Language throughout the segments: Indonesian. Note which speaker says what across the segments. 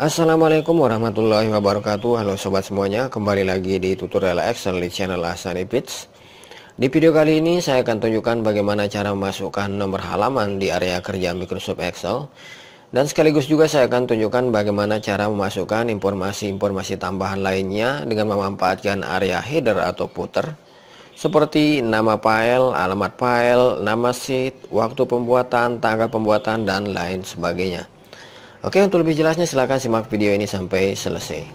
Speaker 1: Assalamualaikum warahmatullahi wabarakatuh Halo sobat semuanya kembali lagi di tutorial Excel di channel Hasan Ipits Di video kali ini saya akan tunjukkan bagaimana cara memasukkan nomor halaman di area kerja Microsoft Excel Dan sekaligus juga saya akan tunjukkan bagaimana cara memasukkan informasi-informasi tambahan lainnya dengan memanfaatkan area header atau footer seperti nama file, alamat file, nama sheet, waktu pembuatan, tanggal pembuatan, dan lain sebagainya. Oke, untuk lebih jelasnya silahkan simak video ini sampai selesai.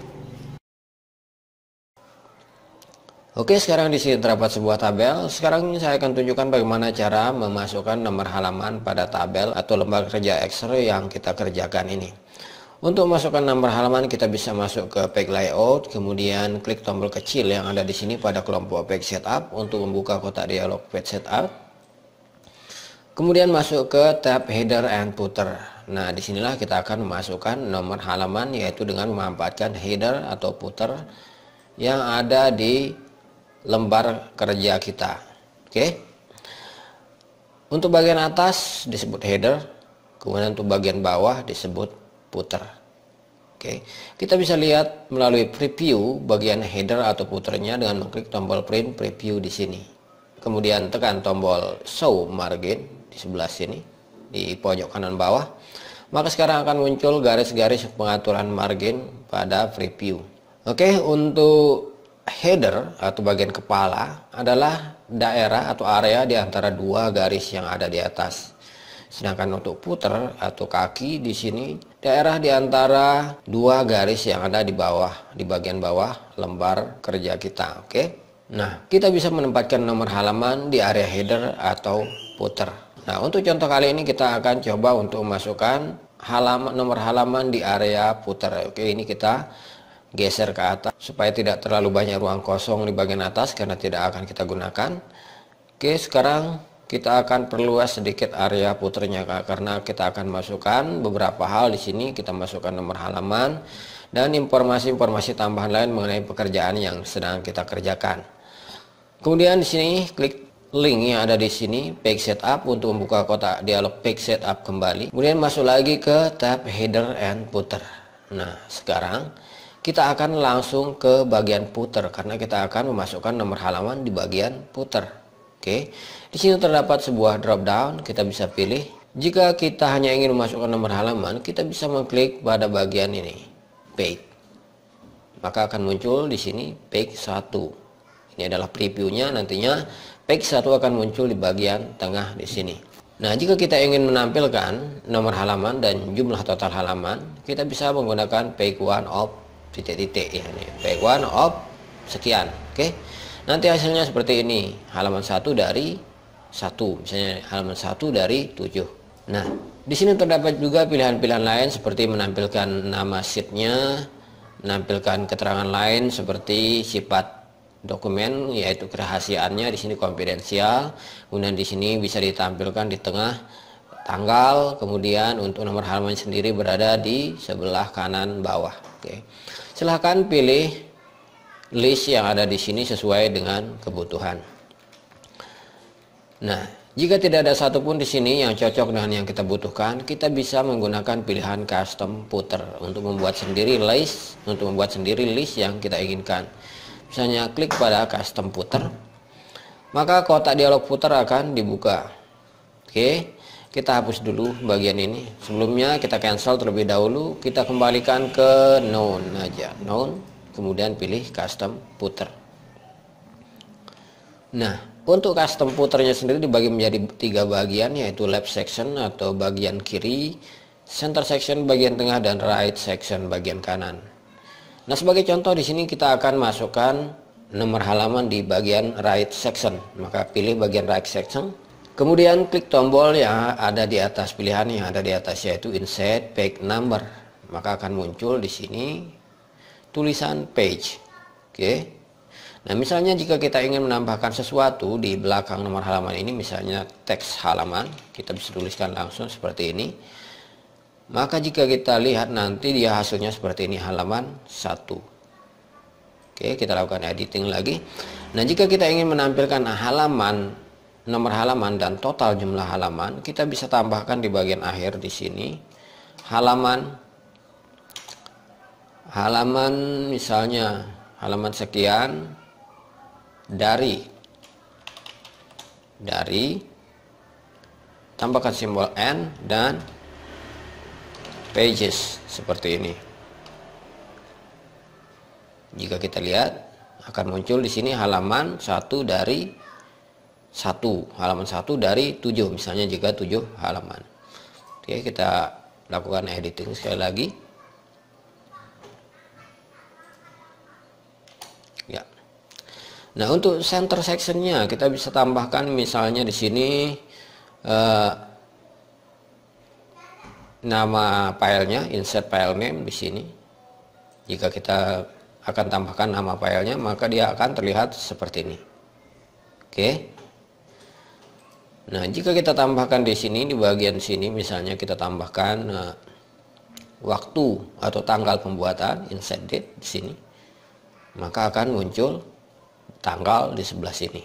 Speaker 1: Oke, sekarang di sini terdapat sebuah tabel. Sekarang saya akan tunjukkan bagaimana cara memasukkan nomor halaman pada tabel atau lembar kerja Excel yang kita kerjakan ini. Untuk masukkan nomor halaman kita bisa masuk ke page layout, kemudian klik tombol kecil yang ada di sini pada kelompok page setup untuk membuka kotak dialog page setup. Kemudian masuk ke tab header and footer. Nah, disinilah kita akan memasukkan nomor halaman yaitu dengan memanfaatkan header atau footer yang ada di lembar kerja kita. Oke. Okay? Untuk bagian atas disebut header, kemudian untuk bagian bawah disebut footer. Oke. Okay? Kita bisa lihat melalui preview bagian header atau footernya dengan mengklik tombol print preview di sini. Kemudian tekan tombol show margin di sebelah sini di pojok kanan bawah maka sekarang akan muncul garis-garis pengaturan margin pada preview oke untuk header atau bagian kepala adalah daerah atau area di antara dua garis yang ada di atas sedangkan untuk puter atau kaki di sini daerah di antara dua garis yang ada di bawah di bagian bawah lembar kerja kita oke Nah, kita bisa menempatkan nomor halaman di area header atau footer. Nah, untuk contoh kali ini kita akan coba untuk memasukkan halaman nomor halaman di area putar. Oke, ini kita geser ke atas supaya tidak terlalu banyak ruang kosong di bagian atas karena tidak akan kita gunakan. Oke, sekarang kita akan perluas sedikit area puternya karena kita akan masukkan beberapa hal di sini. Kita masukkan nomor halaman dan informasi-informasi tambahan lain mengenai pekerjaan yang sedang kita kerjakan. Kemudian di sini klik link yang ada di sini page setup untuk membuka kotak dialog page setup kembali kemudian masuk lagi ke tab header and footer nah sekarang kita akan langsung ke bagian footer karena kita akan memasukkan nomor halaman di bagian footer oke di sini terdapat sebuah drop down kita bisa pilih jika kita hanya ingin memasukkan nomor halaman kita bisa mengklik pada bagian ini page maka akan muncul di sini page 1 ini adalah previewnya nantinya page 1 akan muncul di bagian tengah di sini. Nah, jika kita ingin menampilkan nomor halaman dan jumlah total halaman, kita bisa menggunakan page 1 of titik-titik ya ini. Page 1 of sekian, oke. Okay? Nanti hasilnya seperti ini. Halaman 1 dari 1, misalnya halaman 1 dari 7. Nah, di sini terdapat juga pilihan-pilihan lain seperti menampilkan nama sheetnya, menampilkan keterangan lain seperti sifat dokumen yaitu kerahasiaannya di sini konfidensial kemudian di sini bisa ditampilkan di tengah tanggal kemudian untuk nomor halaman sendiri berada di sebelah kanan bawah oke silahkan pilih list yang ada di sini sesuai dengan kebutuhan nah jika tidak ada satupun di sini yang cocok dengan yang kita butuhkan, kita bisa menggunakan pilihan custom footer untuk membuat sendiri list, untuk membuat sendiri list yang kita inginkan misalnya klik pada custom footer maka kotak dialog footer akan dibuka oke kita hapus dulu bagian ini sebelumnya kita cancel terlebih dahulu kita kembalikan ke known aja known kemudian pilih custom footer nah untuk custom puternya sendiri dibagi menjadi tiga bagian yaitu left section atau bagian kiri, center section bagian tengah, dan right section bagian kanan. Nah sebagai contoh di sini kita akan masukkan nomor halaman di bagian right section. Maka pilih bagian right section. Kemudian klik tombol yang ada di atas pilihan yang ada di atas yaitu insert page number. Maka akan muncul di sini tulisan page. Oke. Nah, misalnya jika kita ingin menambahkan sesuatu di belakang nomor halaman ini, misalnya teks halaman, kita bisa tuliskan langsung seperti ini. Maka jika kita lihat nanti dia hasilnya seperti ini halaman 1. Oke, kita lakukan editing lagi. Nah, jika kita ingin menampilkan halaman, nomor halaman dan total jumlah halaman, kita bisa tambahkan di bagian akhir di sini halaman halaman misalnya halaman sekian dari dari tambahkan simbol n dan pages seperti ini. Jika kita lihat akan muncul di sini halaman satu dari satu halaman satu dari tujuh misalnya jika tujuh halaman. Oke kita lakukan editing sekali lagi. Ya. Nah untuk center sectionnya kita bisa tambahkan misalnya di sini uh, nama filenya, insert file name di sini. Jika kita akan tambahkan nama filenya, maka dia akan terlihat seperti ini. Oke. Nah, jika kita tambahkan di sini di bagian sini misalnya kita tambahkan uh, waktu atau tanggal pembuatan insert date di sini, maka akan muncul tanggal di sebelah sini.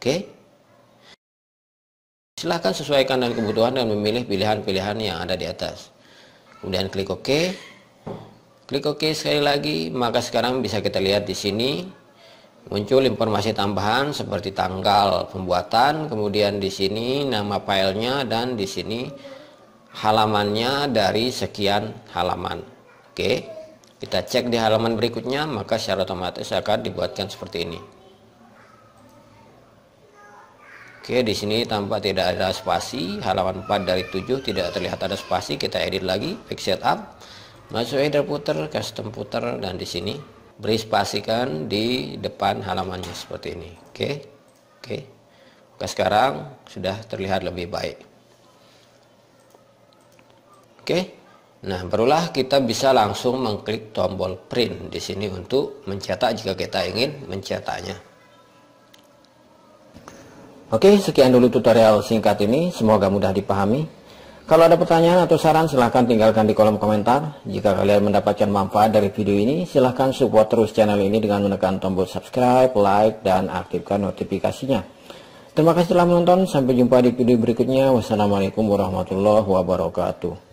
Speaker 1: Oke. Silahkan sesuaikan dengan kebutuhan dan memilih pilihan-pilihan yang ada di atas. Kemudian klik OK. Klik OK sekali lagi, maka sekarang bisa kita lihat di sini muncul informasi tambahan seperti tanggal pembuatan, kemudian di sini nama filenya dan di sini halamannya dari sekian halaman. Oke, kita cek di halaman berikutnya, maka secara otomatis akan dibuatkan seperti ini. Oke, di sini tampak tidak ada spasi, halaman 4 dari 7 tidak terlihat ada spasi, kita edit lagi, fix setup, masuk header puter, custom puter, dan di sini beri spasikan di depan halamannya seperti ini. Oke, oke. Oke, sekarang sudah terlihat lebih baik. Oke, nah barulah kita bisa langsung mengklik tombol print di sini untuk mencetak jika kita ingin mencetaknya. Oke, sekian dulu tutorial singkat ini. Semoga mudah dipahami. Kalau ada pertanyaan atau saran, silahkan tinggalkan di kolom komentar. Jika kalian mendapatkan manfaat dari video ini, silahkan support terus channel ini dengan menekan tombol subscribe, like, dan aktifkan notifikasinya. Terima kasih telah menonton. Sampai jumpa di video berikutnya. Wassalamualaikum warahmatullahi wabarakatuh.